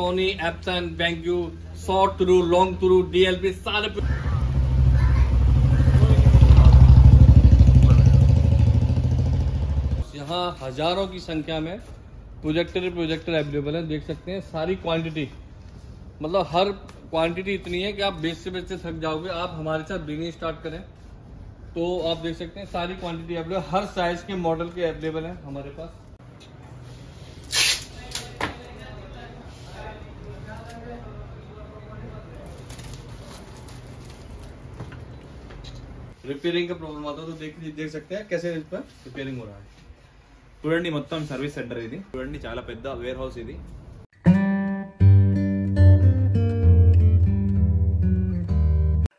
Soni Epson BenQ short throw long throw DLP सारे यहाँ हजारों की संख्या में प्रोजेक्टर प्रोजेक्टर अवेलेबल है देख सकते हैं सारी क्वांटिटी मतलब हर क्वांटिटी इतनी है कि आप बेचते बेचते थक जाओगे आप हमारे साथ बिजनेस स्टार्ट करें तो आप देख सकते हैं सारी क्वांटिटी अवेलेबल हर साइज के मॉडल के अवेलेबल है हमारे पास రిపేరింగ్ का प्रॉब्लम आता है तो देख చూడండి మొత్తం సర్వీస్ సెంటర్ ఇది చూడండి చాలా పెద్ద వేర్ హౌస్ ఇది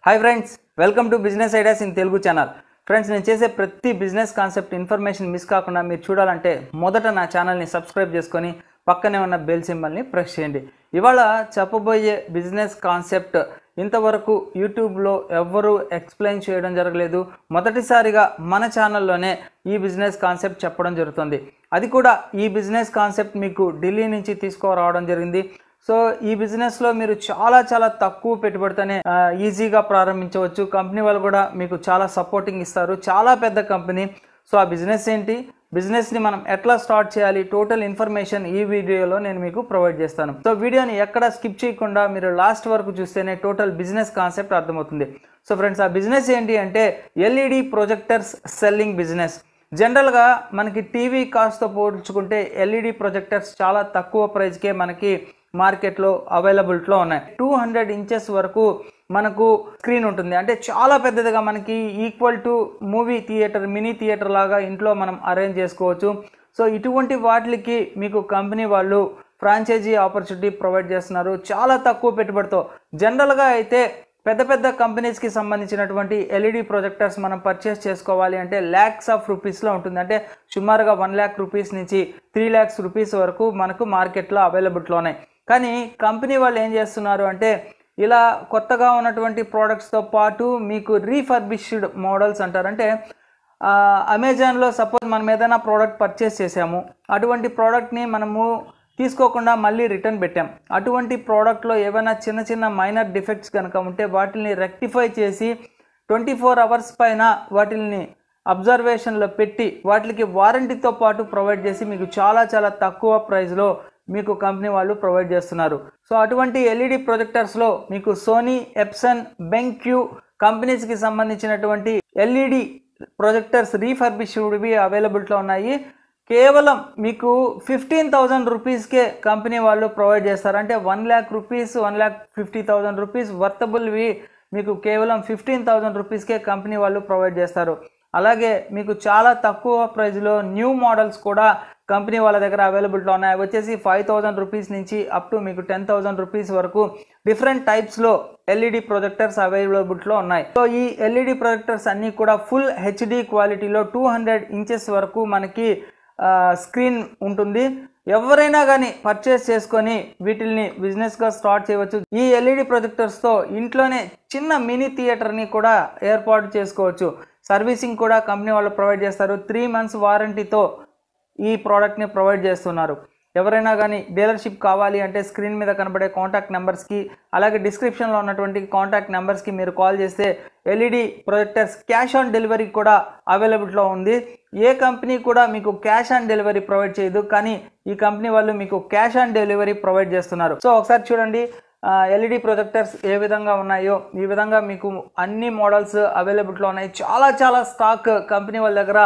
hi friends welcome to business ideas in Telugu channel friends నేను చేసే ప్రతి బిజినెస్ కాన్సెప్ట్ ఇన్ఫర్మేషన్ మిస్ కాకుండా మీరు చూడాలంటే మొదట నా ఛానల్ని సబ్స్క్రైబ్ చేసుకొని పక్కనే ఉన్న బెల్ సింబల్ని ప్రెస్ చేయండి ఇవాళ చెప్పబోయే బిజినెస్ కాన్సెప్ట్ ఇంతవరకు యూట్యూబ్లో ఎవ్వరూ ఎక్స్ప్లెయిన్ చేయడం జరగలేదు మొదటిసారిగా మన ఛానల్లోనే ఈ బిజినెస్ కాన్సెప్ట్ చెప్పడం జరుగుతుంది అది కూడా ఈ బిజినెస్ కాన్సెప్ట్ మీకు ఢిల్లీ నుంచి తీసుకురావడం జరిగింది సో ఈ బిజినెస్లో మీరు చాలా చాలా తక్కువ పెట్టుబడితోనే ఈజీగా ప్రారంభించవచ్చు కంపెనీ వాళ్ళు కూడా మీకు చాలా సపోర్టింగ్ ఇస్తారు చాలా పెద్ద కంపెనీ సో ఆ బిజినెస్ ఏంటి బిజినెస్ని మనం ఎట్లా స్టార్ట్ చేయాలి టోటల్ ఇన్ఫర్మేషన్ ఈ వీడియోలో నేను మీకు ప్రొవైడ్ చేస్తాను సో వీడియోని ఎక్కడ స్కిప్ చేయకుండా మీరు లాస్ట్ వరకు చూస్తేనే టోటల్ బిజినెస్ కాన్సెప్ట్ అర్థమవుతుంది సో ఫ్రెండ్స్ ఆ బిజినెస్ ఏంటి అంటే ఎల్ఈడి ప్రొజెక్టర్స్ సెల్లింగ్ బిజినెస్ జనరల్గా మనకి టీవీ కాస్ట్తో పోల్చుకుంటే ఎల్ఈడి ప్రొజెక్టర్స్ చాలా తక్కువ ప్రైస్కే మనకి మార్కెట్లో అవైలబిలిటీలో ఉన్నాయి టూ హండ్రెడ్ ఇంచెస్ వరకు మనకు స్క్రీన్ ఉంటుంది అంటే చాలా పెద్దదిగా మనకి equal to movie theatre mini theatre లాగా ఇంట్లో మనం అరేంజ్ చేసుకోవచ్చు సో ఇటువంటి వాటికి మీకు కంపెనీ వాళ్ళు ఫ్రాంచైజీ ఆపర్చునిటీ ప్రొవైడ్ చేస్తున్నారు చాలా తక్కువ పెట్టుబడితో జనరల్గా అయితే పెద్ద పెద్ద కంపెనీస్కి సంబంధించినటువంటి ఎల్ఈడి ప్రొజెక్టర్స్ e మనం పర్చేస్ చేసుకోవాలి అంటే ల్యాక్స్ ఆఫ్ రూపీస్లో ఉంటుంది అంటే సుమారుగా వన్ ల్యాక్ రూపీస్ నుంచి త్రీ ల్యాక్స్ రూపీస్ వరకు మనకు మార్కెట్లో అవైలబిలిటీలో ఉన్నాయి కానీ కంపెనీ వాళ్ళు ఏం చేస్తున్నారు అంటే ఇలా కొత్తగా ఉన్నటువంటి ప్రోడక్ట్స్తో పాటు మీకు రీఫర్బిష్డ్ మోడల్స్ అంటారంటే అమెజాన్లో సపోజ్ మనం ఏదైనా ప్రోడక్ట్ పర్చేస్ చేసాము అటువంటి ప్రోడక్ట్ని మనము తీసుకోకుండా మళ్ళీ రిటర్న్ పెట్టాం అటువంటి ప్రోడక్ట్లో ఏమైనా చిన్న చిన్న మైనర్ డిఫెక్ట్స్ కనుక ఉంటే వాటిని రెక్టిఫై చేసి ట్వంటీ ఫోర్ అవర్స్ పైన వాటిని అబ్జర్వేషన్లో పెట్టి వాటికి వారంటీతో పాటు ప్రొవైడ్ చేసి మీకు చాలా చాలా తక్కువ ప్రైస్లో మీకు కంపెనీ వాళ్ళు ప్రొవైడ్ చేస్తున్నారు సో అటువంటి ఎల్ఈడి ప్రొజెక్టర్స్లో మీకు సోనీ ఎప్సన్ బెంక్యూ కంపెనీస్కి సంబంధించినటువంటి ఎల్ఈడి ప్రొజెక్టర్స్ రీఫర్బిష్డ్వి అవైలబిలిటీలో ఉన్నాయి కేవలం మీకు ఫిఫ్టీన్ థౌజండ్ రూపీస్కే కంపెనీ వాళ్ళు ప్రొవైడ్ చేస్తారు అంటే one lakh rupees one lakh fifty thousand rupees వర్తబుల్వి మీకు కేవలం ఫిఫ్టీన్ థౌజండ్ రూపీస్కే కంపెనీ వాళ్ళు ప్రొవైడ్ చేస్తారు అలాగే మీకు చాలా తక్కువ ప్రైజ్లో న్యూ మోడల్స్ కూడా కంపెనీ వాళ్ళ దగ్గర అవైలబుల్లో ఉన్నాయి వచ్చేసి ఫైవ్ థౌజండ్ రూపీస్ నుంచి అప్ టు మీకు టెన్ థౌజండ్ రూపీస్ వరకు డిఫరెంట్ టైప్స్లో ఎల్ఈడి ప్రొజెక్టర్స్ లో ఉన్నాయి సో ఈ ఎల్ఈడి ప్రొజెక్టర్స్ అన్నీ కూడా ఫుల్ హెచ్డి క్వాలిటీలో టూ హండ్రెడ్ ఇంచెస్ వరకు మనకి స్క్రీన్ ఉంటుంది ఎవరైనా కానీ పర్చేస్ చేసుకొని వీటిల్ని బిజినెస్గా స్టార్ట్ చేయవచ్చు ఈ ఎల్ఈడి ప్రొజెక్టర్స్తో ఇంట్లోనే చిన్న మినీ థియేటర్ని కూడా ఏర్పాటు చేసుకోవచ్చు సర్వీసింగ్ కూడా కంపెనీ వాళ్ళు ప్రొవైడ్ చేస్తారు త్రీ మంత్స్ వారంటీతో ఈ ప్రోడక్ట్ని ప్రొవైడ్ చేస్తున్నారు ఎవరైనా కానీ డీలర్షిప్ కావాలి అంటే స్క్రీన్ మీద కనబడే కాంటాక్ట్ నెంబర్స్కి అలాగే డిస్క్రిప్షన్లో ఉన్నటువంటి కాంటాక్ట్ నెంబర్స్కి మీరు కాల్ చేస్తే LED projectors cash on delivery కూడా అవైలబిలిటీలో ఉంది ఏ కంపెనీ కూడా మీకు క్యాష్ ఆన్ డెలివరీ ప్రొవైడ్ చేయదు కానీ ఈ కంపెనీ వాళ్ళు మీకు క్యాష్ ఆన్ డెలివరీ ప్రొవైడ్ చేస్తున్నారు సో ఒకసారి చూడండి ఎల్ఈడి ప్రొజెక్టర్స్ e ఏ విధంగా ఉన్నాయో ఈ విధంగా మీకు అన్ని మోడల్స్ అవైలబిలిటీలో ఉన్నాయి చాలా చాలా స్టాక్ కంపెనీ వాళ్ళ దగ్గర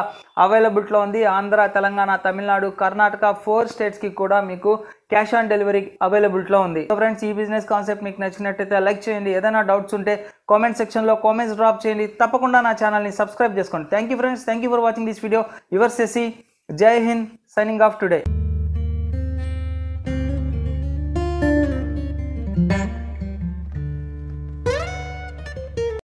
అవైలబిలిటీలో ఉంది ఆంధ్ర తెలంగాణ తమిళనాడు కర్ణాటక ఫోర్ స్టేట్స్కి కూడా మీకు క్యాష్ ఆన్ డెలివరీ అవైలబిలిటీలో ఉంది సో ఫ్రెండ్స్ ఈ బిజినెస్ కాన్సెప్ట్ మీకు నచ్చినట్టయితే లైక్ చేయండి ఏదైనా డౌట్స్ ఉంటే కామెంట్ సెక్షన్లో కామెంట్స్ డ్రాప్ చేయండి తప్పకుండా నా ఛానల్ని సబ్స్క్రైబ్ చేసుకోండి thank you friends thank you for watching this video your సెసి Jai Hind signing off today